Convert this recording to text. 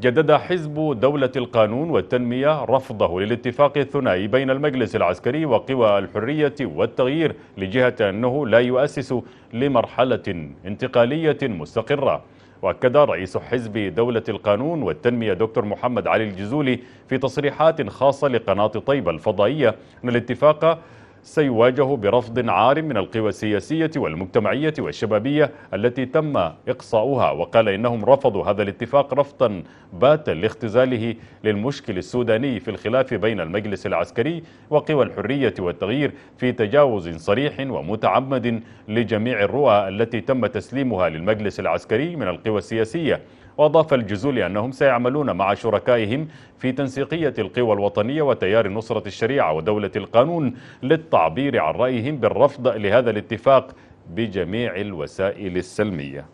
جدد حزب دولة القانون والتنمية رفضه للاتفاق الثنائي بين المجلس العسكري وقوى الحرية والتغيير لجهة أنه لا يؤسس لمرحلة انتقالية مستقرة وأكد رئيس حزب دولة القانون والتنمية دكتور محمد علي الجزولي في تصريحات خاصة لقناة طيبة الفضائية أن الاتفاق سيواجه برفض عار من القوى السياسية والمجتمعية والشبابية التي تم إقصاؤها وقال إنهم رفضوا هذا الاتفاق رفضا باتا لاختزاله للمشكل السوداني في الخلاف بين المجلس العسكري وقوى الحرية والتغيير في تجاوز صريح ومتعمد لجميع الرؤى التي تم تسليمها للمجلس العسكري من القوى السياسية وأضاف الجزولي أنهم سيعملون مع شركائهم في تنسيقية القوى الوطنية وتيار نصرة الشريعة ودولة القانون للتعبير عن رأيهم بالرفض لهذا الاتفاق بجميع الوسائل السلمية